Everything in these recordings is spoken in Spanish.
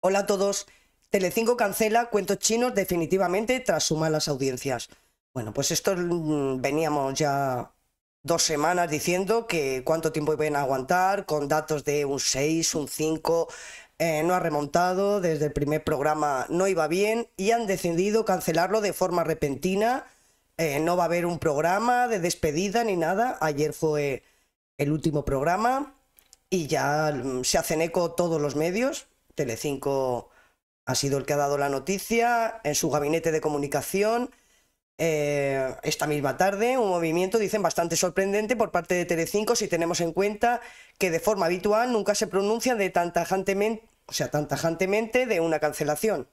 Hola a todos. Telecinco cancela cuentos chinos definitivamente tras sumar las audiencias. Bueno, pues esto mm, veníamos ya dos semanas diciendo que cuánto tiempo iban a aguantar con datos de un 6, un 5, eh, no ha remontado, desde el primer programa no iba bien y han decidido cancelarlo de forma repentina. Eh, no va a haber un programa de despedida ni nada. Ayer fue el último programa y ya mm, se hacen eco todos los medios. Telecinco ha sido el que ha dado la noticia en su gabinete de comunicación. Eh, esta misma tarde, un movimiento, dicen, bastante sorprendente por parte de Telecinco si tenemos en cuenta que de forma habitual nunca se pronuncia de tan tajantemente, o sea, tan tajantemente de una cancelación.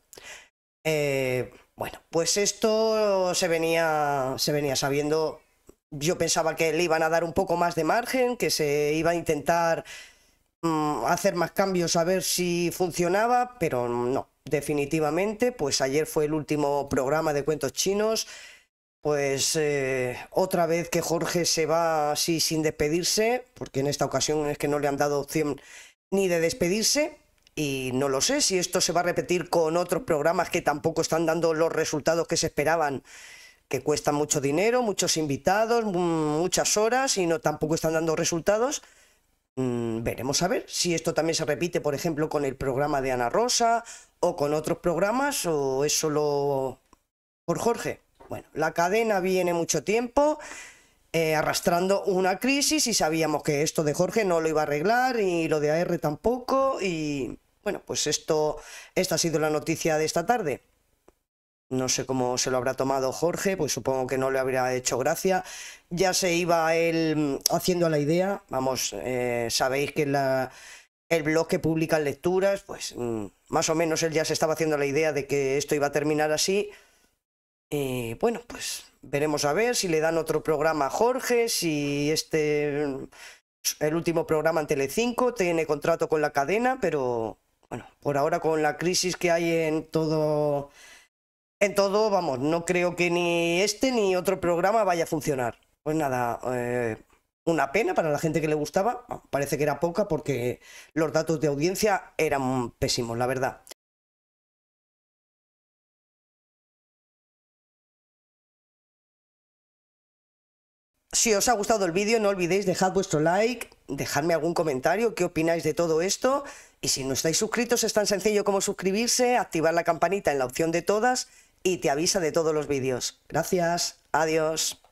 Eh, bueno, pues esto se venía, se venía sabiendo. Yo pensaba que le iban a dar un poco más de margen, que se iba a intentar Mm, hacer más cambios a ver si funcionaba, pero no, definitivamente, pues ayer fue el último programa de cuentos chinos, pues eh, otra vez que Jorge se va así sin despedirse, porque en esta ocasión es que no le han dado opción ni de despedirse, y no lo sé si esto se va a repetir con otros programas que tampoco están dando los resultados que se esperaban que cuestan mucho dinero, muchos invitados, mm, muchas horas y no tampoco están dando resultados. Mm, veremos a ver si esto también se repite, por ejemplo, con el programa de Ana Rosa o con otros programas o es solo por Jorge. Bueno, la cadena viene mucho tiempo eh, arrastrando una crisis y sabíamos que esto de Jorge no lo iba a arreglar y lo de AR tampoco y bueno, pues esto esta ha sido la noticia de esta tarde. No sé cómo se lo habrá tomado Jorge, pues supongo que no le habría hecho gracia. Ya se iba él mm, haciendo la idea. Vamos, eh, sabéis que el blog que publica lecturas, pues mm, más o menos él ya se estaba haciendo la idea de que esto iba a terminar así. Y bueno, pues veremos a ver si le dan otro programa a Jorge, si este mm, el último programa en Telecinco tiene contrato con la cadena, pero bueno, por ahora con la crisis que hay en todo en todo, vamos, no creo que ni este ni otro programa vaya a funcionar. Pues nada, eh, una pena para la gente que le gustaba. Parece que era poca porque los datos de audiencia eran pésimos, la verdad. Si os ha gustado el vídeo, no olvidéis dejar vuestro like, dejadme algún comentario, qué opináis de todo esto. Y si no estáis suscritos, es tan sencillo como suscribirse, activar la campanita en la opción de todas y te avisa de todos los vídeos. Gracias, adiós.